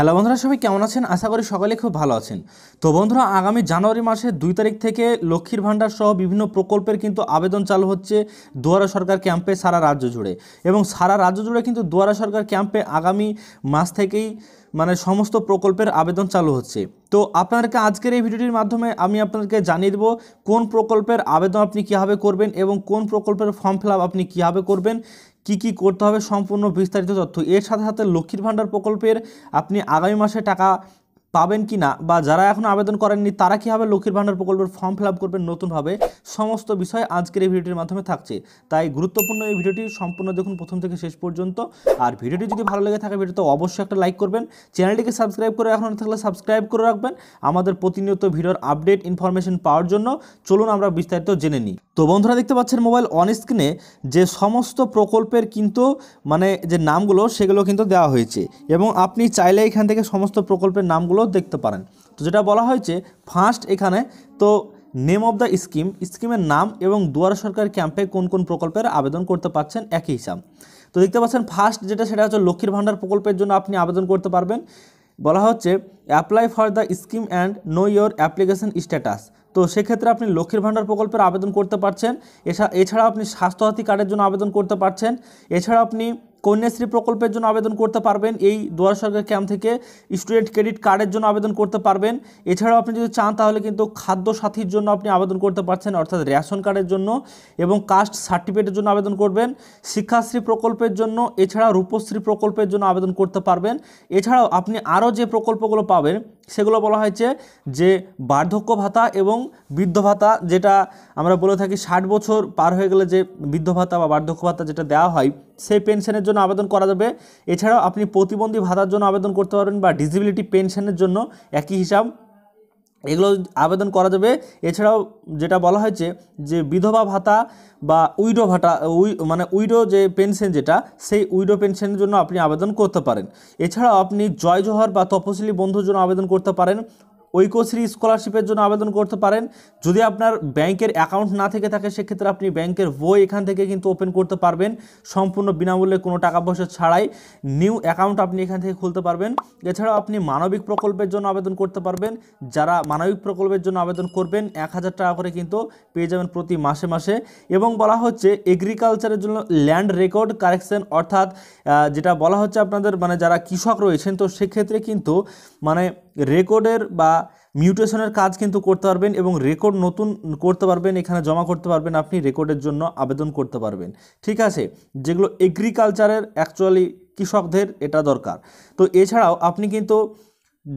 hello বন্ধুরা সবাই কেমন আছেন আশা করি সকলে খুব ভালো আছেন তো বন্ধুরা আগামী জানুয়ারি মাসের দুই তারিখ থেকে লক্ষ্মীর ভাণ্ডার সহ বিভিন্ন প্রকল্পের কিন্তু আবেদন চালু হচ্ছে দুয়ারা সরকার ক্যাম্পে সারা রাজ্য জুড়ে এবং সারা রাজ্য জুড়ে কিন্তু দুয়ারা সরকার ক্যাম্পে আগামী মাস থেকেই মানে সমস্ত প্রকল্পের আবেদন চালু হচ্ছে তো আপনাদেরকে আজকের এই ভিডিওটির মাধ্যমে আমি আপনাদেরকে জানিয়ে দেবো কোন প্রকল্পের আবেদন আপনি কীভাবে করবেন এবং কোন প্রকল্পের ফর্ম ফিল আপনি কীভাবে করবেন কি কি করতে হবে সম্পূর্ণ বিস্তারিত তথ্য এর সাথে সাথে লক্ষ্মীর ভাণ্ডার প্রকল্পের আপনি আগামী মাসে টাকা পাবেন কি না বা যারা এখন আবেদন করেননি তারা কীভাবে লক্ষ্মীর ভাণ্ডার প্রকল্পের ফর্ম ফিল আপ করবেন নতুনভাবে সমস্ত বিষয় আজকের এই ভিডিওটির মাধ্যমে থাকছে তাই গুরুত্বপূর্ণ এই ভিডিওটি সম্পূর্ণ দেখুন প্রথম থেকে শেষ পর্যন্ত আর ভিডিওটি যদি ভালো লেগে থাকে ভিডিওতে অবশ্যই একটা লাইক করবেন চ্যানেলটিকে সাবস্ক্রাইব করে এখন থাকলে সাবস্ক্রাইব করে রাখবেন আমাদের প্রতিনিয়ত ভিডিওর আপডেট ইনফরমেশন পাওয়ার জন্য চলুন আমরা বিস্তারিত জেনে নিই তো বন্ধুরা দেখতে পাচ্ছেন মোবাইল অন স্ক্রিনে যে সমস্ত প্রকল্পের কিন্তু মানে যে নামগুলো সেগুলো কিন্তু দেওয়া হয়েছে এবং আপনি চাইলে এখান থেকে সমস্ত প্রকল্পের নামগুলো সেগুলো দেখতে পারেন তো যেটা বলা হয়েছে ফার্স্ট এখানে তো নেম অব দ্য স্কিম স্কিমের নাম এবং দুয়ার সরকার ক্যাম্পে কোন কোন প্রকল্পের আবেদন করতে পারছেন একই হিসাব তো দেখতে পাচ্ছেন ফার্স্ট যেটা সেটা হচ্ছে লক্ষ্মীর ভাণ্ডার প্রকল্পের জন্য আপনি আবেদন করতে পারবেন বলা হচ্ছে apply for the scheme and know your application status তো সেক্ষেত্রে আপনি লক্ষ্মীর ভাণ্ডার প্রকল্পের আবেদন করতে পারছেন এছাড়া আপনি স্বাস্থ্যসাথী কার্ডের জন্য আবেদন করতে পারছেন এছাড়া আপনি কন্যাশ্রী প্রকল্পের জন্য আবেদন করতে পারবেন এই দুয়ার সরকার ক্যাম্প থেকে স্টুডেন্ট ক্রেডিট কার্ডের জন্য আবেদন করতে পারবেন এছাড়াও আপনি যদি চান তাহলে কিন্তু খাদ্য সাথীর জন্য আপনি আবেদন করতে পারছেন অর্থাৎ রেশন কার্ডের জন্য এবং কাস্ট সার্টিফিকেটের জন্য আবেদন করবেন শিক্ষাশ্রী প্রকল্পের জন্য এছাড়া রূপশ্রী প্রকল্পের জন্য আবেদন করতে পারবেন এছাড়াও আপনি আরও যে প্রকল্পগুলো পাবেন সেগুলো বলা হয়েছে যে বার্ধক্য ভাতা এবং বৃদ্ধ ভাতা যেটা আমরা বলে থাকি ষাট বছর পার হয়ে গেলে যে বৃদ্ধ ভাতা বা বার্ধক্য ভাতা যেটা দেওয়া হয় সেই পেনশনের জন্য আবেদন করা যাবে এছাড়াও আপনি প্রতিবন্ধী ভাতার জন্য আবেদন করতে পারবেন বা ডিসেবিলিটি পেনশনের জন্য একই হিসাব এগুলো আবেদন করা যাবে এছাড়াও যেটা বলা হয়েছে যে বিধবা ভাতা বা উইডো ভাতা উই মানে উইডো যে পেনশন যেটা সেই উইডো পেনশনের জন্য আপনি আবেদন করতে পারেন এছাড়াও আপনি জয় জহর বা তপশিলি বন্ধুর জন্য আবেদন করতে পারেন ঐক্যশ্রী স্কলারশিপের জন্য আবেদন করতে পারেন যদি আপনার ব্যাংকের অ্যাকাউন্ট না থেকে থাকে সেক্ষেত্রে আপনি ব্যাংকের বই এখান থেকে কিন্তু ওপেন করতে পারবেন সম্পূর্ণ বিনামূল্যে কোনো টাকা পয়সা ছাড়াই নিউ অ্যাকাউন্ট আপনি এখান থেকে খুলতে পারবেন এছাড়াও আপনি মানবিক প্রকল্পের জন্য আবেদন করতে পারবেন যারা মানবিক প্রকল্পের জন্য আবেদন করবেন এক হাজার টাকা করে কিন্তু পেয়ে যাবেন প্রতি মাসে মাসে এবং বলা হচ্ছে এগ্রিকালচারের জন্য ল্যান্ড রেকর্ড কারেকশন অর্থাৎ যেটা বলা হচ্ছে আপনাদের মানে যারা কৃষক রয়েছেন তো সেক্ষেত্রে কিন্তু মানে রেকর্ডের বা মিউটেশনের কাজ কিন্তু করতে পারবেন এবং রেকর্ড নতুন করতে পারবেন এখানে জমা করতে পারবেন আপনি রেকর্ডের জন্য আবেদন করতে পারবেন ঠিক আছে যেগুলো এগ্রিকালচারের অ্যাকচুয়ালি কৃষকদের এটা দরকার তো এছাড়াও আপনি কিন্তু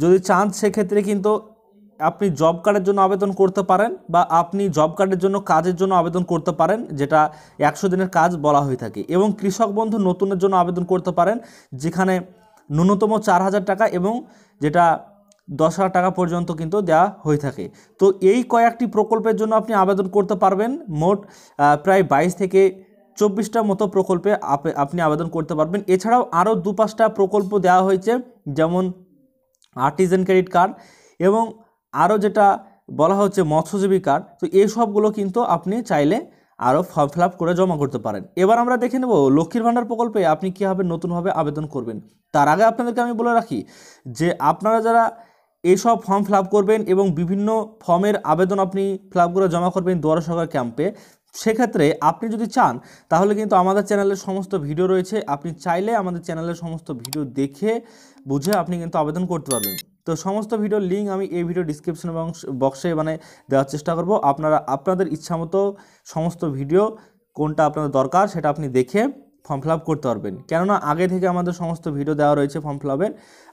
যদি চান সেক্ষেত্রে কিন্তু আপনি জব কার্ডের জন্য আবেদন করতে পারেন বা আপনি জব কার্ডের জন্য কাজের জন্য আবেদন করতে পারেন যেটা একশো দিনের কাজ বলা হয়ে থাকে এবং কৃষক বন্ধু নতুনের জন্য আবেদন করতে পারেন যেখানে ন্যূনতম চার হাজার টাকা এবং যেটা দশ হাজার টাকা পর্যন্ত কিন্তু দেওয়া হয়ে থাকে তো এই কয়েকটি প্রকল্পের জন্য আপনি আবেদন করতে পারবেন মোট প্রায় বাইশ থেকে চব্বিশটার মতো প্রকল্পে আপনি আবেদন করতে পারবেন এছাড়াও আরও দু পাঁচটা প্রকল্প দেওয়া হয়েছে যেমন আর্টিজেন ক্রেডিট কার্ড এবং আরও যেটা বলা হচ্ছে মৎস্যজীবী কার্ড তো এই সবগুলো কিন্তু আপনি চাইলে আরও ফর্ম ফিল করে জমা করতে পারেন এবার আমরা দেখে নেব লক্ষ্মীর ভাণ্ডার প্রকল্পে আপনি কীভাবে নতুনভাবে আবেদন করবেন তার আগে আপনাদেরকে আমি বলে রাখি যে আপনারা যারা এইসব ফর্ম ফিল করবেন এবং বিভিন্ন ফর্মের আবেদন আপনি ফিল করে জমা করবেন দুয়ারা সরকার ক্যাম্পে সেক্ষেত্রে আপনি যদি চান তাহলে কিন্তু আমাদের চ্যানেলের সমস্ত ভিডিও রয়েছে আপনি চাইলে আমাদের চ্যানেলের সমস্ত ভিডিও দেখে বুঝে আপনি কিন্তু আবেদন করতে পারবেন তো সমস্ত ভিডিওর লিঙ্ক আমি এই ভিডিও ডিসক্রিপশন এবং বক্সে মানে দেওয়ার চেষ্টা করব আপনারা আপনাদের ইচ্ছামতো সমস্ত ভিডিও কোনটা আপনাদের দরকার সেটা আপনি দেখে ফর্ম ফিল করতে পারবেন কেননা আগে থেকে আমাদের সমস্ত ভিডিও দেওয়া রয়েছে ফর্ম ফিল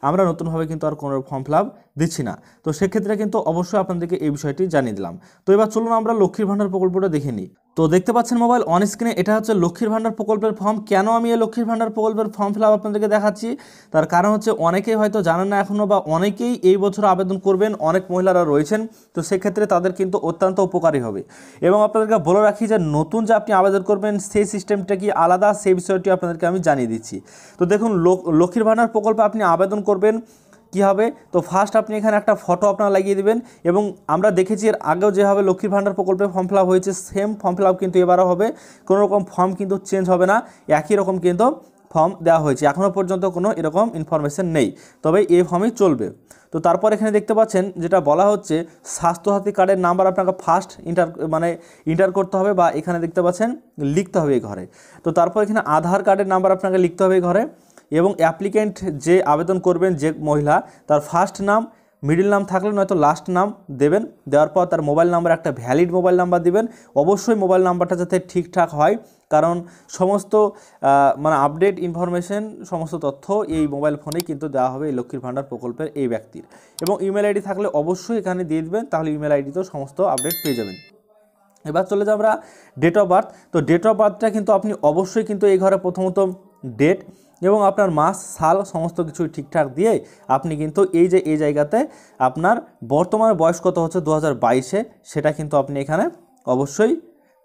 আমরা নতুনভাবে কিন্তু আর কোনো ফর্ম ফিল দিচ্ছি না তো সেক্ষেত্রে কিন্তু অবশ্যই আপনাদেরকে এই বিষয়টি জানিয়ে দিলাম তো এবার চলুন আমরা লক্ষ্মীর ভাণ্ডার প্রকল্পটা দেখে নিই তো দেখতে পাচ্ছেন মোবাইল অন স্ক্রিনে এটা হচ্ছে লক্ষ্মীর ভাণ্ডার প্রকল্পের ফর্ম কেন আমি এই লক্ষ্মীর ভাণ্ডার প্রকল্পের ফর্ম ফিল আপনাদেরকে দেখাচ্ছি তার কারণ হচ্ছে অনেকেই হয়তো জানেন না এখনও বা অনেকেই এই বছর আবেদন করবেন অনেক মহিলারা রয়েছেন তো সেক্ষেত্রে তাদের কিন্তু অত্যন্ত উপকারী হবে এবং আপনাদেরকে বলে রাখি যে নতুন যে আপনি আবেদন করবেন সেই সিস্টেমটা কি আলাদা সেই বিষয়টি আপনাদেরকে আমি জানিয়ে দিচ্ছি তো দেখুন লক্ষ্মীর ভাণ্ডার প্রকল্পে আপনি আবেদন করবেন কি হবে তো ফার্স্ট আপনি এখানে একটা ফটো আপনার লাগিয়ে দেবেন এবং আমরা দেখেছি এর আগেও যেভাবে লক্ষ্মীর ভাণ্ডার প্রকল্পে ফর্ম ফিল হয়েছে সেম ফর্ম ফিল কিন্তু এবারও হবে কোনো রকম ফর্ম কিন্তু চেঞ্জ হবে না একই রকম কিন্তু ফর্ম দেওয়া হয়েছে এখনও পর্যন্ত কোনো এরকম ইনফরমেশন নেই তবে এই ফর্মই চলবে তো তারপর এখানে দেখতে পাচ্ছেন যেটা বলা হচ্ছে স্বাস্থ্যসাথী কার্ডের নাম্বার আপনাকে ফার্স্ট ইন্টার মানে ইন্টার করতে হবে বা এখানে দেখতে পাচ্ছেন লিখতে হবে এই ঘরে তো তারপর এখানে আধার কার্ডের নাম্বার আপনাকে লিখতে হবে ঘরে এবং অ্যাপ্লিক্যান্ট যে আবেদন করবেন যে মহিলা তার ফার্স্ট নাম মিডিল নাম থাকলে নয়তো লাস্ট নাম দেবেন দেওয়ার পর তার মোবাইল নাম্বার একটা ভ্যালিড মোবাইল নাম্বার দেবেন অবশ্যই মোবাইল নাম্বারটা যাতে ঠিকঠাক হয় কারণ সমস্ত মানে আপডেট ইনফরমেশন সমস্ত তথ্য এই মোবাইল ফোনেই কিন্তু দেওয়া হবে এই লক্ষ্মীর ভাণ্ডার প্রকল্পের এই ব্যক্তির এবং ইমেল আইডি থাকলে অবশ্যই এখানে দিয়ে দেবেন তাহলে ইমেল আইডিতেও সমস্ত আপডেট পেয়ে যাবেন এবার চলে যাই আমরা ডেট অফ বার্থ তো ডেট অফ বার্থটা কিন্তু আপনি অবশ্যই কিন্তু এই ঘরে প্রথমত ডেট এবং আপনার মাস সাল সমস্ত কিছু ঠিকঠাক দিয়ে আপনি কিন্তু এই যে এই জায়গাতে আপনার বর্তমান বয়স কত হচ্ছে দু হাজার সেটা কিন্তু আপনি এখানে অবশ্যই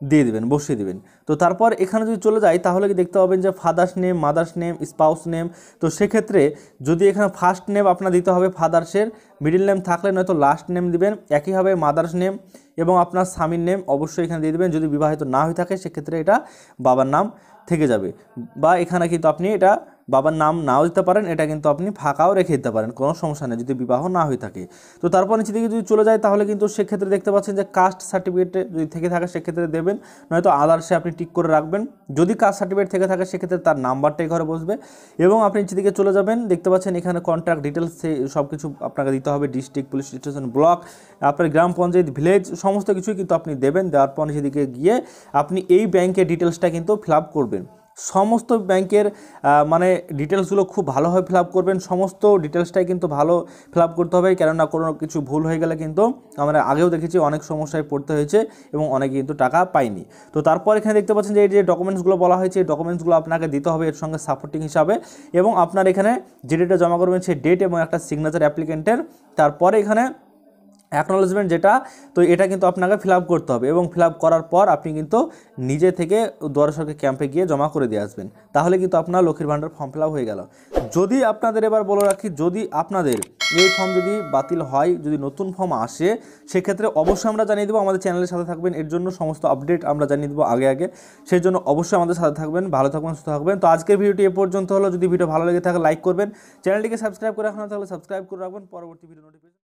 দিয়ে দেবেন বসিয়ে দেবেন তো তারপর এখানে যদি চলে যাই তাহলে কি দেখতে পাবেন যে father's name mother's name spouse name তো সেক্ষেত্রে যদি এখানে ফার্স্ট নেম আপনার দিতে হবে ফাদার্সের মিডিল নেম থাকলে নয়তো লাস্ট নেম দিবেন একইভাবে মাদার্স নেম এবং আপনার স্বামীর নেম অবশ্যই এখানে দিয়ে দেবেন যদি বিবাহিত না হয়ে থাকে সেক্ষেত্রে এটা বাবার নাম থেকে যাবে বা এখানে কিন্তু আপনি এটা বাবার নাম নাও দিতে পারেন এটা কিন্তু আপনি ফাঁকাও রেখে দিতে পারেন কোনো সমস্যা নেই যদি বিবাহ না হয়ে থাকে তো তারপর নিচে দিকে যদি চলে যায় তাহলে কিন্তু সেক্ষেত্রে দেখতে পাচ্ছেন যে কাস্ট সার্টিফিকেটে যদি থেকে থাকে সেক্ষেত্রে দেবেন নয়তো আদার্সে আপনি টিক করে রাখবেন যদি কাস্ট সার্টিফিকেট থেকে থাকে সেক্ষেত্রে তার নাম্বারটাই ঘরে বসবে এবং আপনি নিচে দিকে চলে যাবেন দেখতে পাচ্ছেন এখানে কন্ট্রাক্ট ডিটেলস সব কিছু আপনাকে দিতে হবে ডিস্ট্রিক্ট পুলিশ স্টেশন ব্লক আপনার গ্রাম পঞ্চায়েত ভিলেজ সমস্ত কিছুই কিন্তু আপনি দেবেন দেওয়ার পর নিচে দিকে গিয়ে আপনি এই ব্যাংকের ডিটেলসটা কিন্তু ফিল করবেন সমস্ত ব্যাংকের মানে ডিটেলসগুলো খুব ভালোভাবে ফিল আপ করবেন সমস্ত ডিটেলসটাই কিন্তু ভালো ফিল আপ করতে হবে কেননা কোনো কিছু ভুল হয়ে গেলে কিন্তু আমরা আগেও দেখেছি অনেক সমস্যায় পড়তে হয়েছে এবং অনেকে কিন্তু টাকা পাইনি তো তারপর এখানে দেখতে পাচ্ছেন যে এই যে ডকুমেন্টসগুলো বলা হয়েছে এই ডকুমেন্টসগুলো আপনাকে দিতে হবে এর সঙ্গে সাপোর্টিং হিসাবে এবং আপনার এখানে যে ডেটটা জমা করবেন সেই ডেট এবং একটা সিগনেচার অ্যাপ্লিকেন্টের তারপরে এখানে অ্যাকনোলেজমেন্ট যেটা তো এটা কিন্তু আপনাকে ফিল করতে হবে এবং ফিল করার পর আপনি কিন্তু নিজে থেকে দর্শকের ক্যাম্পে গিয়ে জমা করে দিয়ে আসবেন তাহলে কিন্তু আপনার লক্ষ্মীর ভাণ্ডার ফর্ম ফিল হয়ে গেল যদি আপনাদের এবার বলে রাখি যদি আপনাদের এই ফর্ম যদি বাতিল হয় যদি নতুন ফর্ম আসে সেক্ষেত্রে অবশ্যই আমরা জানিয়ে দেবো আমাদের চ্যানেলের সাথে থাকবেন এর জন্য সমস্ত আপডেট আমরা জানিয়ে দেবো আগে আগে সেই জন্য অবশ্যই আমাদের সাথে থাকবেন ভালো থাকবেন সুস্থ থাকবেন তো আজকের ভিডিওটি এ পর্যন্ত হলো যদি ভিডিও ভালো লেগে থাকে লাইক করবেন চ্যানেলটিকে সাবস্ক্রাইব করে রাখা তাহলে সাবস্ক্রাইব করে রাখবেন পরবর্তী ভিডিও নোটিফিকেশন